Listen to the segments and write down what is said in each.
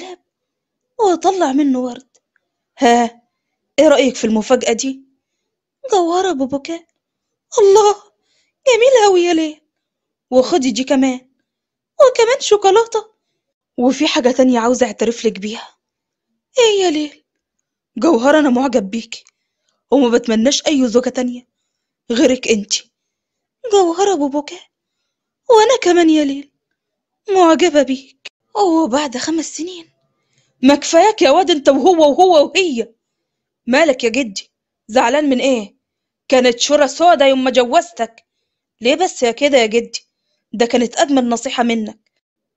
الكلب وطلع منه ورد ها ايه رأيك في المفاجأة دي جوهرة ببكاء الله جميل أوي يا ليل وخدي دي كمان وكمان شوكولاتة وفي حاجة تانية عاوزة أعترفلك بيها ايه يا ليل جوهرة أنا معجب بيكي وما بتمناش أي زوجة تانية غيرك انتي جوهرة ببكاء وأنا كمان يا ليل معجبة بيك أوه بعد خمس سنين ما كفاياك يا واد أنت وهو وهو وهي مالك يا جدي زعلان من إيه كانت شورة سودا يوم ما جوزتك ليه بس يا كده يا جدي ده كانت أجمل نصيحة منك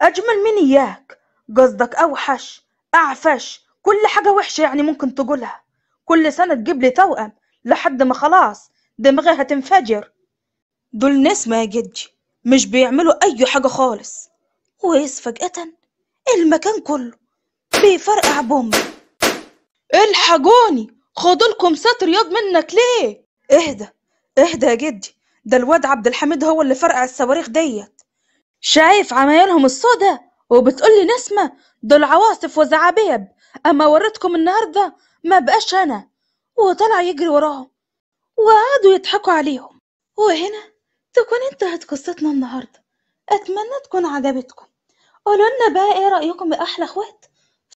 أجمل من إياك قصدك أوحش أعفش كل حاجة وحشة يعني ممكن تقولها كل سنة تجيب لي توأم لحد ما خلاص دماغي هتنفجر دول ناس ما يا جدي مش بيعملوا أي حاجة خالص ويس فجأة المكان كله بيفرقع بوم الحقوني خدولكم ساتر ياض منك ليه اهدى اهدى يا جدي ده الواد عبد الحميد هو اللي فرقع الصواريخ ديت شايف عمايلهم وبتقول وبتقولي نسمة دول عواصف وزعابيب اما وريتكم النهارده ما بقاش انا وطلع يجري وراهم وقعدوا يضحكوا عليهم وهنا تكون انتهت قصتنا النهارده اتمنى تكون عجبتكم قولولنا بقى إيه رأيكم بأحلى إخوات